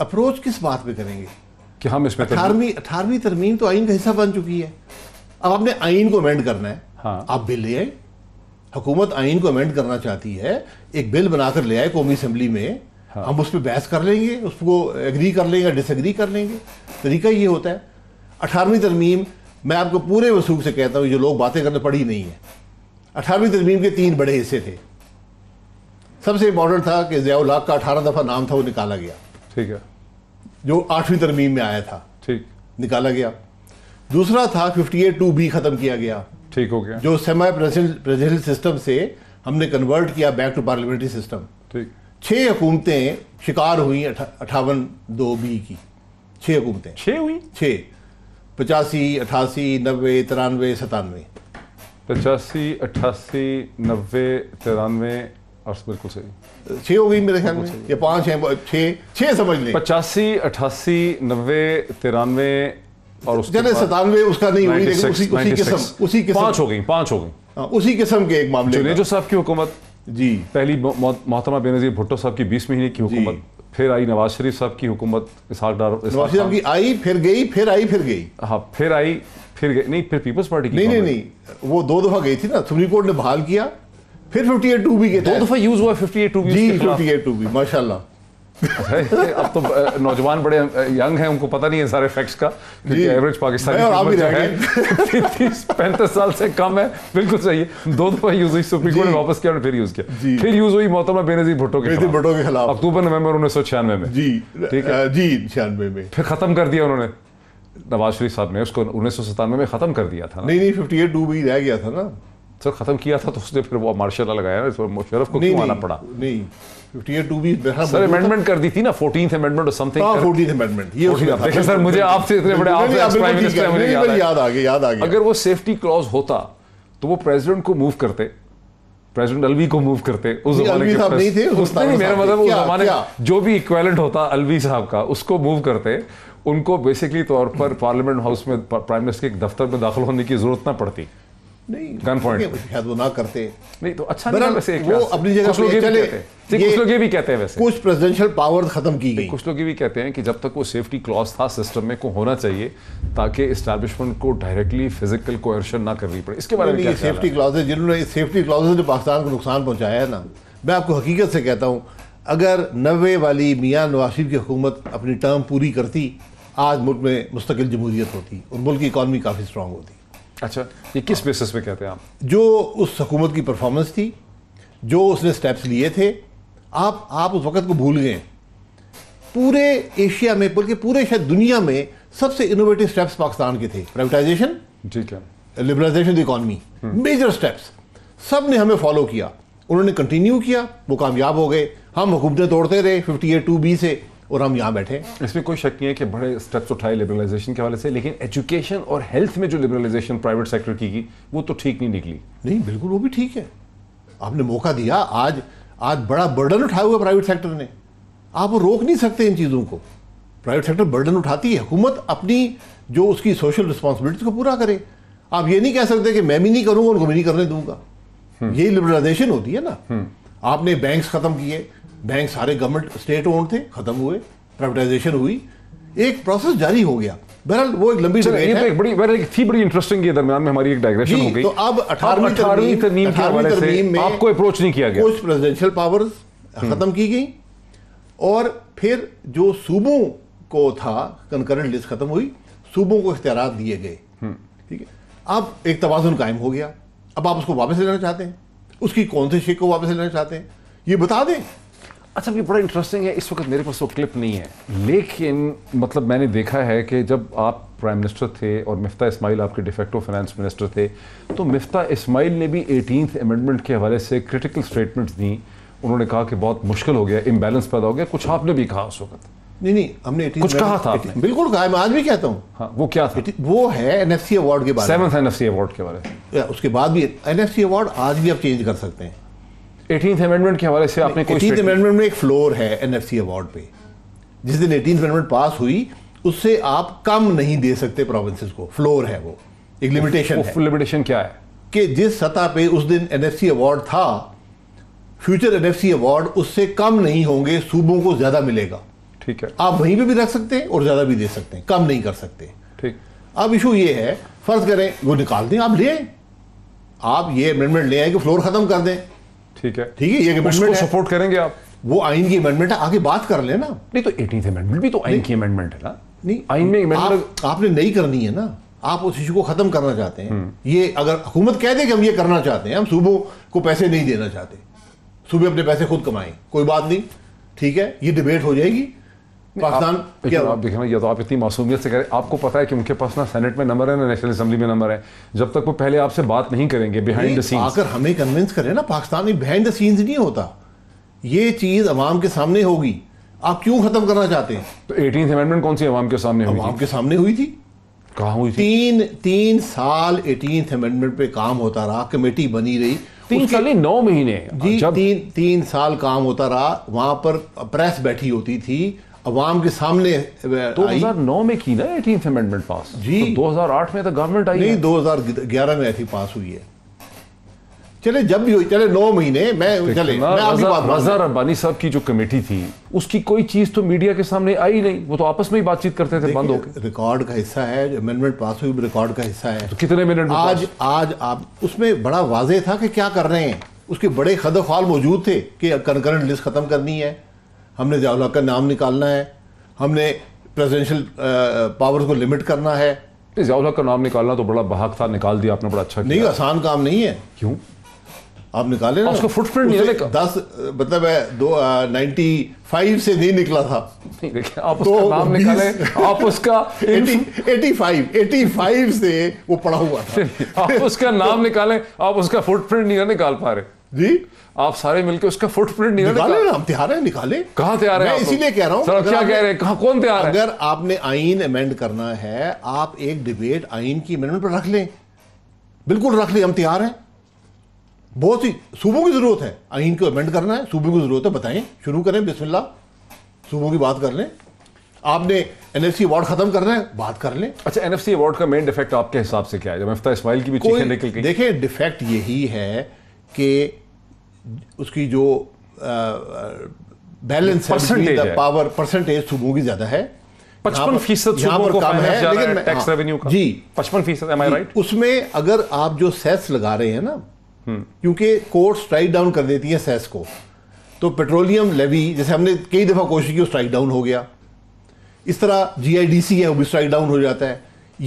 Approach किस बात पे करेंगे कि हम इसमें अठारहवीं अठारहवीं तरमीम तो आइन का हिस्सा बन चुकी है अब आपने आइन को अमेंड करना है हाँ। आप बिल ले आए हुकूमत आइन को अमेंड करना चाहती है एक बिल बनाकर ले आए कौमी असम्बली में हाँ। हम उस पर बहस कर लेंगे उसको एग्री कर लेंगे डिसएग्री कर लेंगे तरीका ये होता है अठारहवीं तरमीम मैं आपको पूरे वसूख से कहता हूँ जो लोग बातें करने पड़ी नहीं है अठारहवीं तरमीम के तीन बड़े हिस्से थे सबसे इम्पोर्टेंट था कि ज़ियाउल हक का अठारह दफ़ा नाम था वो निकाला गया ठीक है जो आठवीं तरमीम में आया था ठीक निकाला गया दूसरा था फिफ्टी एट टू बी खत्म किया गया ठीक हो गया जो सेमा प्रेजिडेंशियल सिस्टम से हमने कन्वर्ट किया बैक टू पार्लियामेंट्री सिस्टम ठीक छह हुकूमतें शिकार हुई अठावन दो बी की छह हुकूमतें छह हुई छह पचासी अठासी नब्बे तिरानवे सतानवे पचासी अट्ठासी नब्बे तिरानवे अर्थ बिल्कुल सही छः हो गई मेरे ख्याल में पाँच हैं छः छः समझ लें पचासी नब्बे तिरानवे और सतानवे उसका नहीं हुई लेकिन उसी उसी किस्म उसी किस्म पाँच हो गई पाँच हो गई हाँ, उसी किस्म के एक मामले साहब की हुकूमत जी पहली बेनजीर भुट्टो साहब की बीस महीने की हुकूमत फिर आई नवाज शरीफ साहब की हुकूमत इसहाक डार नवाज शरीफ की आई फिर गई फिर आई फिर गई हाँ फिर आई फिर गई नहीं फिर पीपल्स पार्टी की नहीं नहीं नहीं वो दो दफ़ा गई थी ना सुप्रीम कोर्ट ने बहाल किया फिर फिफ्टी एट टू 2B के दो दफा यूज हुआ 58 2B जी 58 2B माशाल्लाह अब तो नौजवान बड़े यंग हैं उनको पता नहीं है सारे फैक्ट्स का क्योंकि एवरेज पाकिस्तानी पैंतीस साल से कम है बिल्कुल सही है दो दफा यूज हुई सुप्रीम कोर्ट ने वापस किया और फिर यूज किया फिर यूज हुई मोहतरमा बेनजीर भुट्टो के भुट्टो के खिलाफ अक्टूबर नवंबर उन्नीस सौ छियानवे में जी ठीक है जी छियानवे में फिर खत्म कर दिया उन्होंने नवाज शरीफ साहब ने उसको उन्नीस सौ सतानवे में खत्म कर दिया था नहीं नहीं फिफ्टी एट टू डूबी रह गया था ना सर खत्म किया था तो उसने फिर वो मार्शल लगाया इस पर मुशरफ को क्यों आना पड़ा नहीं सर अमेंडमेंट कर दी थी ना फोर्टीथ अमेंडमेंट और समथिंग अमेंडमेंट ये देखिए सर मुझे आपसे इतने बड़े आप प्राइम तो मिनिस्टर याद आ गया याद आ गया अगर वो सेफ्टी क्लॉज होता तो वो प्रेसिडेंट को मूव करते प्रेसिडेंट अलवी को मूव करते उस जमाने के साहब नहीं थे मेरा मतलब उस जमाने जो भी इक्वेलेंट होता अलवी साहब का उसको मूव करते उनको बेसिकली तौर पर पार्लियामेंट हाउस में प्राइम मिनिस्टर के दफ्तर में दाखिल होने की जरूरत ना पड़ती नहीं गन वो ना करते नहीं तो अच्छा नहीं कुछ लोग ये भी कहते हैं कुछ लोग पावर खत्म की गई कुछ लोग ये कहते हैं कि जब तक वो सेफ्टी क्लॉज था सिस्टम में को होना चाहिए ताकि इस्टेब्लिशमेंट को डायरेक्टली फिजिकल कोerशन ना करनी पड़े इसके बारे में सेफ्टी क्लॉज है जिन्होंने सेफ्टी क्लॉज ने पाकिस्तान को नुकसान पहुंचाया है ना मैं आपको हकीकत से कहता हूँ अगर नबे वाली मियाँ नवाज की हुकूमत अपनी टर्म पूरी करती आज मुल्क में मुस्तकिल जमहूरियत होती और मुल्क की इकानमी काफ़ी स्ट्रांग होती अच्छा ये किस बेसिस पे कहते हैं आप जो उस हुकूमत की परफॉर्मेंस थी जो उसने स्टेप्स लिए थे आप आप उस वक्त को भूल गए पूरे एशिया में बल्कि पूरे शायद दुनिया में सबसे इनोवेटिव स्टेप्स पाकिस्तान के थे प्राइवेटाइजेशन ठीक है liberalisation the economy major steps सब ने हमें फॉलो किया उन्होंने कंटिन्यू किया वो कामयाब हो गए हम हुकूमतें तोड़ते रहे फिफ्टी एट टू बी से और हम यहाँ बैठे इसमें कोई शक नहीं है कि बड़े स्टेप्स उठाए लिबरलाइजेशन के हवाले से लेकिन एजुकेशन और हेल्थ में जो लिबरलाइजेशन प्राइवेट सेक्टर की की वो तो ठीक नहीं निकली नहीं बिल्कुल वो भी ठीक है आपने मौका दिया आज आज बड़ा बर्डन उठाया हुआ प्राइवेट सेक्टर ने आप रोक नहीं सकते इन चीज़ों को प्राइवेट सेक्टर बर्डन उठाती है हुकूमत अपनी जो उसकी सोशल रिस्पॉन्सिबिलिटीज को पूरा करे आप ये नहीं कह सकते कि मैं भी नहीं करूँगा उनको भी नहीं करने दूंगा हम्म। यही लिबरलाइजेशन होती है ना हम्म। आपने बैंक्स ख़त्म किए बैंक सारे गवर्नमेंट स्टेट ओन थे खत्म हुए प्राइवेटाइजेशन हुई एक प्रोसेस जारी हो गया बहरहाल वो एक लंबी ये तो एक बड़ी बहरहाल एक थी बड़ी इंटरेस्टिंग के दरमियान में हमारी एक डायग्रेशन हो गई तो अब अठारहवीं तरमीम के हवाले से आपको अप्रोच नहीं किया गया कुछ प्रेसिडेंशियल पावर्स खत्म की गई और फिर जो सूबों को था कंकरेंट लिस्ट खत्म हुई सूबों को इख्तियार दिए गए हम्म। ठीक है अब एक तोज़ुन कायम हो गया अब आप उसको वापस लेना चाहते हैं उसकी कौन से शेख को वापस लेना चाहते हैं ये बता दें अच्छा ये बड़ा इंटरेस्टिंग है इस वक्त मेरे पास वो क्लिप नहीं है लेकिन मतलब मैंने देखा है कि जब आप प्राइम मिनिस्टर थे और मिफ्ता इस्माइल आपके डिफेक्टो फाइनेंस मिनिस्टर थे तो मिफ्ता इस्माइल ने भी एटीनथ अमेंडमेंट के हवाले से क्रिटिकल स्टेटमेंट्स दी उन्होंने कहा कि बहुत मुश्किल हो गया इम्बेलेंस पैदा हो गया कुछ आपने भी कहा उस वक्त नहीं नहीं हमने कुछ कहा था बिल्कुल कहा मैं आज भी कहता हूँ हाँ, वो क्या था वो है सी अवार्ड के बारे में एनएफसी अवार्ड के बारे में उसके बाद भी एन एफ सी अवार्ड आज भी आप चेंज कर सकते हैं अमेंडमेंट के हवाले से आपने अमेंडमेंट में एक फ्लोर है एन एफ सी अवार्ड पे जिस दिन एटीन अमेंडमेंट पास हुई उससे आप कम नहीं दे सकते प्रोविंसेस को फ्लोर है वो एक लिमिटेशन है लिमिटेशन क्या है कि जिस सतह पे उस दिन अवार्ड था फ्यूचर अवार्ड उससे कम नहीं होंगे सूबों को ज़्यादा मिलेगा ठीक है आप वहीं पे भी रख सकते हैं और ज़्यादा भी दे सकते हैं कम नहीं कर सकते ठीक अब इशू ये है फ़र्ज़ करें वो निकाल दें आप ले आप ये अमेंडमेंट ले आए कि फ्लोर ख़त्म कर दें ठीक है ठीक है ये अमेंडमेंट सपोर्ट करेंगे आप वो आइन की अमेंडमेंट है आगे बात कर लेना नहीं तो एटीन अमेंडमेंट भी तो आइन की अमेंडमेंट है ना नहीं आइन में आप, आपने नहीं करनी है ना आप उस इशू को खत्म करना चाहते हैं हम्म। ये अगर हुकूमत कह दे कि हम ये करना चाहते हैं हम सुबह को पैसे नहीं देना चाहते सुबह अपने पैसे खुद कमाएं कोई बात नहीं ठीक है ये डिबेट हो जाएगी तो पाकिस्तान आप देखें ना ये तो आप इतनी मासूमियत से करें आपको पता है कि उनके पास ना सेनेट में नंबर है ना नेशनल असेंबली में नंबर है जब तक वो पहले आपसे बात नहीं करेंगे बिहाइंड सीन्स आकर हमें कन्विंस करें ना पाकिस्तान में बिहाइंड द सीन्स नहीं होता ये चीज़ अवाम के सामने होगी आप क्यों खत्म करना चाहते हैं तो एटीन अमेंडमेंट कौन सी अवाम के सामने हुई आपके सामने हुई थी कहा हुई थी तीन तीन साल एटीन अमेंडमेंट पे काम होता रहा कमेटी बनी रही तीन साल नहीं नौ महीने जी जब... तीन तीन साल काम होता रहा वहां पर प्रेस बैठी होती थी अवाम के सामने दो हजार नौ में की ना एटीन अमेंडमेंट पास जी तो हजार आठ में तो गवर्नमेंट आई नहीं दो हजार ग्यारह में ऐसी पास हुई है चले जब भी हुई चले नौ महीने मैं तो चले रजा रब्बानी साहब की जो कमेटी थी उसकी कोई चीज तो मीडिया के सामने आई नहीं वो तो आपस में ही बातचीत करते थे बंद होकर रिकॉर्ड का हिस्सा है जो अमेंडमेंट पास हुई रिकॉर्ड का हिस्सा है तो कितने मिनट आज आज आप उसमें बड़ा वाजे था कि क्या कर रहे हैं उसके बड़े खदफाल मौजूद थे कि कनकरेंट लिस्ट खत्म करनी है हमने जावला का नाम निकालना है हमने प्रेसिडेंशियल पावर्स को लिमिट करना है जियाउल का नाम निकालना तो बड़ा बहाक था निकाल दिया आपने बड़ा अच्छा नहीं आसान काम नहीं है क्यों आप निकाले ना उसका फुटप्रिंट नहीं है दस मतलब है दो नाइनटी फाइव से नहीं निकला था आप तो उसका नाम निकाले आप उसका एटी फाइव एटी फाइव से वो पड़ा हुआ था आप उसका नाम निकाले आप उसका फुटप्रिंट नहीं निकाल पा रहे जी आप सारे मिलके उसका फुटप्रिंट निकाले निकाले हम तैयार हैं निकाले कहाँ तिहारे मैं इसीलिए कह रहा हूँ सर क्या कह रहे हैं कहाँ कौन है अगर आपने आईन अमेंड करना है आप एक डिबेट आईन की अमेंडमेंट पर रख लें बिल्कुल रख लें हम तैयार हैं बहुत ही सूबों की ज़रूरत है आईन को अमेंड करना है सूबों की ज़रूरत है बताएं शुरू करें बिस्मिल्ला सूबों की बात कर लें आपने एन एफ सी अवार्ड खत्म करना है बात कर लें अच्छा एन एफ सी अवार्ड का मेन डिफेक्ट आपके हिसाब से क्या है जब इस्माइल की भी चीखें निकल गई देखिए डिफेक्ट यही है कि उसकी जो बैलेंस है पावर परसेंटेज सुबह की ज्यादा है पचपन फीसद टैक्स रेवेन्यू हाँ। का जी पचपन फीसद उसमें अगर आप जो सेस लगा रहे हैं ना हम्म। क्योंकि कोर्ट स्ट्राइक डाउन कर देती है सेस को तो पेट्रोलियम लेवी जैसे हमने कई दफ़ा कोशिश की स्ट्राइक डाउन हो गया इस तरह जीआईडीसी है वो भी स्ट्राइक डाउन हो जाता है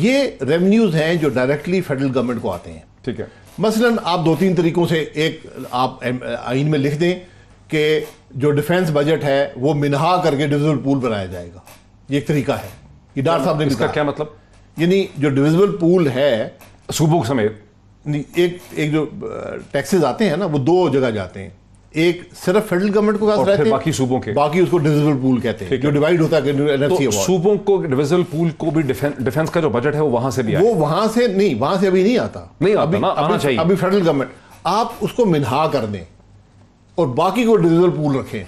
ये रेवेन्यूज़ हैं जो डायरेक्टली फेडरल गवर्नमेंट को आते हैं ठीक है मसलन आप दो तीन तरीक़ों से एक आप आइन में लिख दें कि जो डिफेंस बजट है वो मिनहा करके डिविजल पूल बनाया जाएगा ये एक तरीका है ये डार साहब ने इसका क्या मतलब यानी जो डिविजल पूल है सूबों समेत एक एक जो टैक्सेस आते हैं ना वो दो जगह जाते हैं एक सिर्फ फेडरल गवर्नमेंट को पास रहते हैं बाकी सूबों के बाकी उसको डिविजिबल पूल कहते हैं जो डिवाइड होता है एनएफसी तो सूबों को डिविजिबल पूल को भी डिफेंस का जो बजट है वो वहां से भी वो वहां से नहीं वहां से अभी नहीं आता नहीं आता, अभी ना, आना चाहिए अभी फेडरल गवर्नमेंट आप उसको मिनहा कर दें और बाकी को डिविजिबल पूल रखें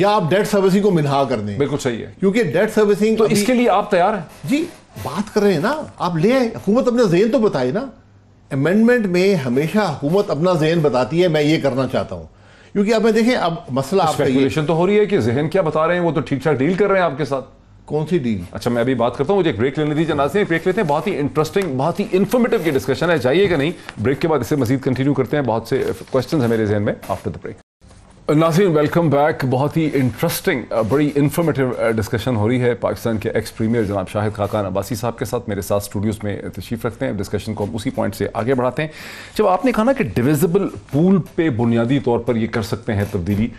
या आप डेट सर्विसिंग को मिनहा कर दें बिल्कुल सही है क्योंकि डेट सर्विसिंग तो इसके लिए आप तैयार हैं जी बात कर रहे हैं ना आप ले आए हुकूमत अपने जेन तो बताए ना अमेंडमेंट में हमेशा हुकूमत अपना जेन बताती है मैं ये करना चाहता हूँ क्योंकि अब मैं देखें अब मसला आपका तो हो रही है कि जहन क्या बता रहे हैं वो तो ठीक ठाक डील कर रहे हैं आपके साथ कौन सी डील अच्छा मैं अभी बात करता हूँ मुझे एक ब्रेक लेने दीजिए नाजिन ब्रेक लेते हैं बहुत ही इंटरेस्टिंग बहुत ही इन्फॉर्मेटिव की डिस्कशन है चाहिए कि नहीं ब्रेक के बाद इसे मजीद कंटिन्यू करते हैं बहुत से क्वेश्चन है मेरे जहन में after the break Nasir welcome back बहुत ही इंटरेस्टिंग uh, बड़ी इन्फॉर्मेटिव डिस्कशन uh, हो रही है पाकिस्तान के एक्स प्रीमियर जनाब शाहिद खाकान अब्बासी साहब के साथ मेरे साथ स्टूडियोज़ में तशीफ रखते हैं डिस्कशन को हम उसी पॉइंट से आगे बढ़ाते हैं जब आपने कहा ना कि डिविजिबल पूल पे बुनियादी तौर पर ये कर सकते हैं तब्दीली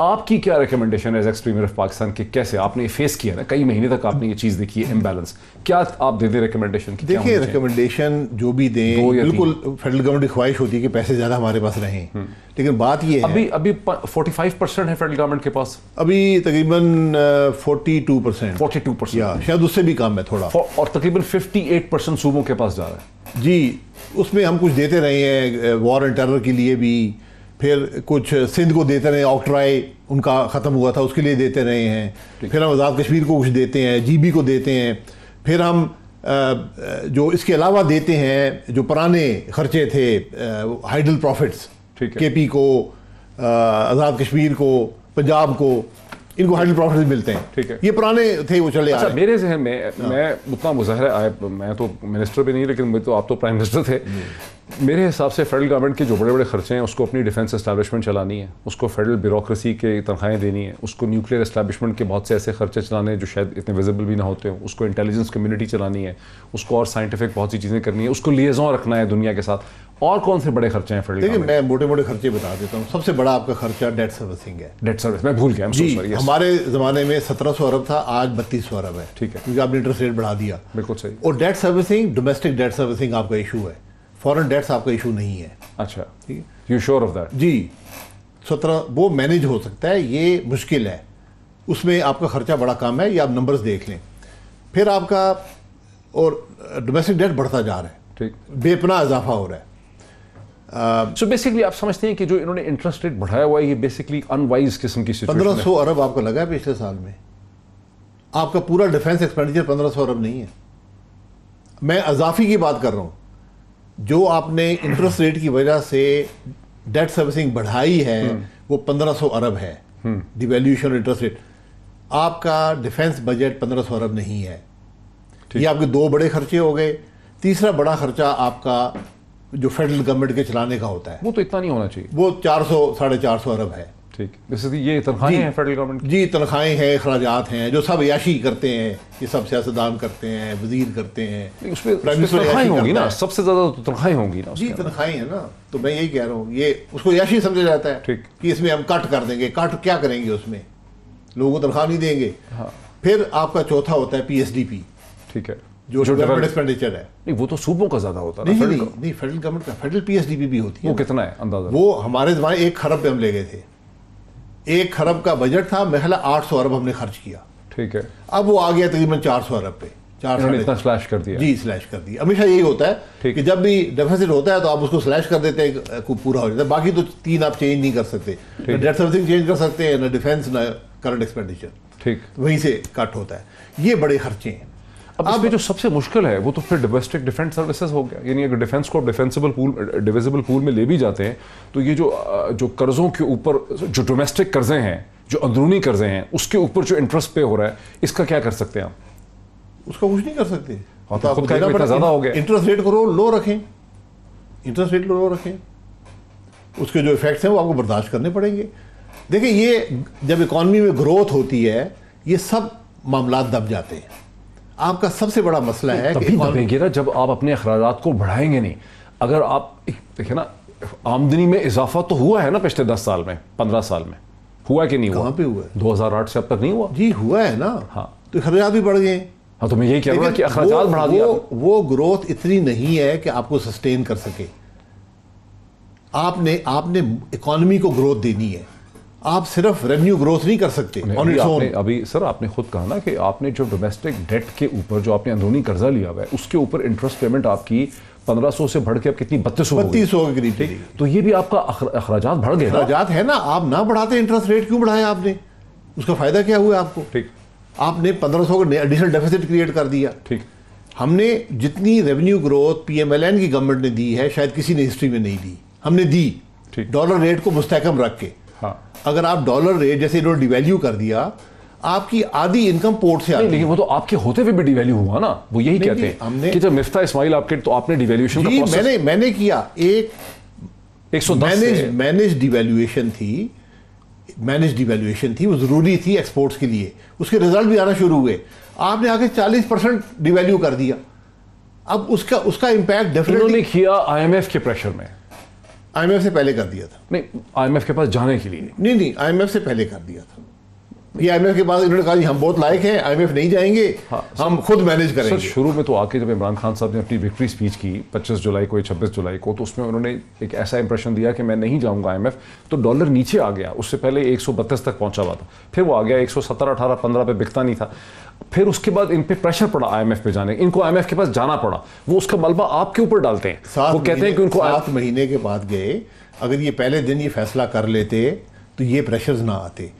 आपकी क्या रिकमेंडेशन है एज एक्स ऑफ पाकिस्तान के कैसे आपने फेस किया ना कई महीने तक आपने ये चीज़ देखी है इम्बेलेंस क्या आप दे दें रिकमेंडेशन की देखिए रिकमेंडेशन जो भी दें बिल्कुल फेडरल गवर्नमेंट की ख्वाहिश होती है कि पैसे ज़्यादा हमारे पास रहें हम्म। लेकिन बात ये अभी है, अभी फोर्टी फाइव परसेंट है फेडरल गवर्नमेंट के पास अभी तकरीबन forty two percent forty two percent शायद उससे भी कम है थोड़ा और तकरीबन फिफ्टी एट परसेंट सूबों के पास जा रहा है जी उसमें हम कुछ देते रहे हैं वॉर एंड टेरर के लिए भी फिर कुछ सिंध को देते रहे ऑक्ट्राई उनका ख़त्म हुआ था उसके लिए देते रहे हैं फिर हम आज़ाद कश्मीर को कुछ देते हैं जी को देते हैं फिर हम जो इसके अलावा देते हैं जो पुराने खर्चे थे हाइडल प्रॉफिट्स के पी को आज़ाद कश्मीर को पंजाब को इनको हाइड्रल प्रॉफिट मिलते हैं ठीक है ये पुराने थे वो चले अच्छा, मेरे जहन में हाँ। मैं उतना मुजहर आए मैं तो मिनिस्टर भी नहीं लेकिन मैं तो आप तो प्राइम मिनिस्टर थे मेरे हिसाब से फेडरल गवर्नमेंट के जो बड़े बड़े खर्चे हैं उसको अपनी डिफेंस इस्टेब्लिशमेंट चलानी है उसको फेडरल ब्यूरोक्रेसी के तनख्वाहें देनी है उसको न्यूक्लियर इस्टेब्लिशमेंट के बहुत से ऐसे खर्चे चलाने हैं जो शायद इतने विजिबल भी ना होते हो उसको इंटेलिजेंस कम्युनिटी चलानी है उसको और साइंटिफिक बहुत सी चीज़ें करनी है उसको लिएजों रखना है दुनिया के साथ और कौन से बड़े खर्चे हैं देखिए मैं मोटे मोटे खर्चे बता देता हूँ सबसे बड़ा आपका खर्चा डेट सर्विसिंग है डेट सर्विस मैं भूल गया जी sorry, yes. हमारे जमाने में सत्रह सौ अरब था आज बत्तीस सौ अरब है ठीक है क्योंकि आपने इंटरेस्ट रेट बढ़ा दिया बिल्कुल सही और debt servicing domestic debt servicing आपका इशू है फॉरन डेट्स आपका इशू नहीं है अच्छा ठीक है यू श्योर ऑफ दैट जी सत्रह वो मैनेज हो सकता है ये मुश्किल है उसमें आपका खर्चा बड़ा कम है या आप नंबर्स देख लें फिर आपका और डोमेस्टिक डेट बढ़ता जा रहा है ठीक बेपना इजाफा हो रहा है सो uh, बेसिकली आप समझते हैं कि जो इन्होंने इंटरेस्ट रेट बढ़ाया हुआ है ये बेसिकली अनवाइज किस्म की पंद्रह सौ अरब आपको लगा है पिछले साल में आपका पूरा डिफेंस एक्सपेंडिचर पंद्रह सौ अरब नहीं है मैं अजाफी की बात कर रहा हूँ जो आपने इंटरेस्ट रेट की वजह से डेट सर्विसिंग बढ़ाई है हम्म। वो पंद्रह सौ अरब है डिवेल्यूशन इंटरेस्ट रेट आपका डिफेंस बजट पंद्रह सौ अरब नहीं है ये आपके दो बड़े खर्चे हो गए तीसरा बड़ा खर्चा आपका जो फेडरल गवर्नमेंट के चलाने का होता है वो तो इतना नहीं होना चाहिए वो चार सौ साढ़े चार सौ अरब है ठीक जैसे ये तनख्वाहें हैं फेडरल गवर्नमेंट जी तनख्वाहें हैं अखराजात हैं जो सब याशी करते हैं ये सब सियासतदान करते हैं वजीर करते हैं उसमें होंगी ना सबसे ज़्यादा तो तनख्वाहें होंगी ना जी तनख्वाहें हैं ना तो मैं यही कह रहा हूँ ये उसको याशी समझा जाता है ठीक कि इसमें हम कट कर देंगे कट क्या करेंगे उसमें लोगों को तनख्वाह नहीं देंगे हाँ। फिर आपका चौथा होता है पी ठीक है जो एक्सपेंडिचर है नहीं वो तो सूबों का ज्यादा होता नहीं नहीं नहीं फेडरल गवर्नमेंट का फेडरल पीएसडीपी भी होती है वो कितना है अंदाजा वो हमारे जमाने एक खरब पे हम ले गए थे एक खरब का बजट था महला सौ अरब हमने खर्च किया ठीक है अब वो आ गया तकरीबन सौ अरब पे चार सौ स्लैश कर दिया जी स्लैश कर दिया हमेशा यही होता है कि जब भी डेफिसिट होता है तो आप उसको स्लैश कर देते हैं को पूरा हो जाता है बाकी तो तीन आप चेंज नहीं कर सकते डेट सर्विसिंग चेंज कर सकते हैं ना डिफेंस ना करंट एक्सपेंडिचर ठीक तो वहीं से कट होता है ये बड़े खर्चे हैं अब जो सबसे मुश्किल है वो तो फिर डोमेस्टिक डिफेंस सर्विसेज हो गया यानी अगर डिफेंस को आप डिफेंसिबल पूल डिविजिबल पूल में ले भी जाते हैं तो ये जो जो कर्जों के ऊपर जो डोमेस्टिक कर्जे हैं जो अंदरूनी कर्जे हैं उसके ऊपर जो इंटरेस्ट पे हो रहा है इसका क्या कर सकते हैं आप उसका कुछ नहीं कर सकते हाँ, तो तो ज़्यादा हो गया इंटरेस्ट रेट को लो रखें इंटरेस्ट रेट को लो रखें उसके जो इफेक्ट्स हैं वो आपको बर्दाश्त करने पड़ेंगे देखिए ये जब इकॉनमी में ग्रोथ होती है ये सब मामला दब जाते हैं आपका सबसे बड़ा मसला है तभी दबेगी ना जब आप अपने अखराज को बढ़ाएंगे नहीं अगर आप देखिए ना आमदनी में इजाफा तो हुआ है ना पिछले दस साल में पंद्रह साल में हुआ कि नहीं हुआ पे हुआ दो हजार आठ से अब तक नहीं हुआ जी हुआ है ना हाँ तो अखराज भी बढ़ गए हाँ तो मैं यही कह रहा हूँ कि अखराज बढ़ा दिया वो ग्रोथ इतनी नहीं है कि आपको सस्टेन कर सके आपने आपने इकोनॉमी को ग्रोथ देनी है आप सिर्फ रेवेन्यू ग्रोथ नहीं कर सकते ऑन अभी सर आपने खुद कहा ना कि आपने जो डोमेस्टिक डेट के ऊपर जो आपने अंदरूनी कर्जा लिया हुआ है उसके ऊपर इंटरेस्ट पेमेंट आपकी 1500 से बढ़ के अब कितनी बत्तीस बत्तीस हो गई थी तो ये भी आपका अखराज बढ़ गया अखराज है ना आप ना बढ़ाते इंटरेस्ट रेट क्यों बढ़ाया आपने उसका फायदा क्या हुआ आपको ठीक आपने पंद्रह का एडिशनल डेफिसिट क्रिएट कर दिया ठीक हमने जितनी रेवेन्यू ग्रोथ पीएमएलएन की गवर्नमेंट ने दी है शायद किसी ने हिस्ट्री में नहीं दी हमने दी डॉलर रेट को मुस्तकम रख के हाँ अगर आप डॉलर रेट जैसे इन्होंने डिवेल्यू कर दिया आपकी आधी इनकम पोर्ट से आती लेकिन वो तो आपके होते हुए भी डिवेल्यू हुआ ना वो यही कहते हैं हमने कि जब मिफ्ता इस्माइल आपके तो आपने डिवेल्यूशन का मैंने मैंने किया एक एक सौ मैनेज मैनेज डिवेल्यूएशन थी मैनेज डिवेल्यूएशन थी वो ज़रूरी थी एक्सपोर्ट्स के लिए उसके रिजल्ट भी आना शुरू हुए आपने आके चालीस परसेंट डिवेल्यू कर दिया अब उसका उसका इम्पैक्ट डेफिनेटली किया आईएमएफ के प्रेशर में आईएमएफ से पहले कर दिया था नहीं आईएमएफ के पास जाने के लिए नहीं नहीं आईएमएफ से पहले कर दिया था ये आईएमएफ के पास इन्होंने कहा हम बहुत लायक हैं आईएमएफ नहीं जाएंगे हाँ, हम खुद मैनेज करेंगे सर शुरू में तो आके जब इमरान खान साहब ने अपनी विक्ट्री स्पीच की 25 जुलाई को या 26 जुलाई को तो उसमें उन्होंने एक ऐसा इंप्रेशन दिया कि मैं नहीं जाऊंगा आईएमएफ तो डॉलर नीचे आ गया उससे पहले एक तक पहुंचा हुआ था फिर वो आ गया एक सौ सत्रह पे बिकता नहीं था फिर उसके बाद इन पे प्रेशर पड़ा आईएमएफ पे जाने इनको आईएमएफ के पास जाना पड़ा वो उसका मलबा आपके ऊपर डालते हैं वो कहते हैं कि उनको आठ महीने के बाद गए अगर ये पहले दिन ये फैसला कर लेते तो ये प्रेशर्स ना आते